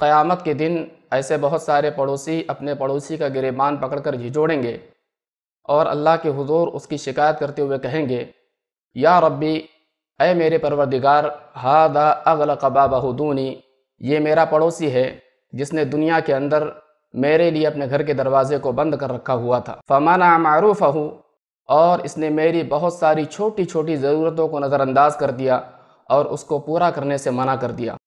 क़यामत के दिन ऐसे बहुत सारे पड़ोसी अपने पड़ोसी का गिरेबान पकड़कर झिझोड़ेंगे और अल्लाह के हुजूर उसकी शिकायत करते हुए कहेंगे या रब्बी अय मेरे परवरदिगार हादा अगल कबा बहदूनी ये मेरा पड़ोसी है जिसने दुनिया के अंदर मेरे लिए अपने घर के दरवाजे को बंद कर रखा हुआ था फमाना मारूफ हूँ और इसने मेरी बहुत सारी छोटी छोटी ज़रूरतों को नज़रअंदाज कर दिया और उसको पूरा करने से मना कर दिया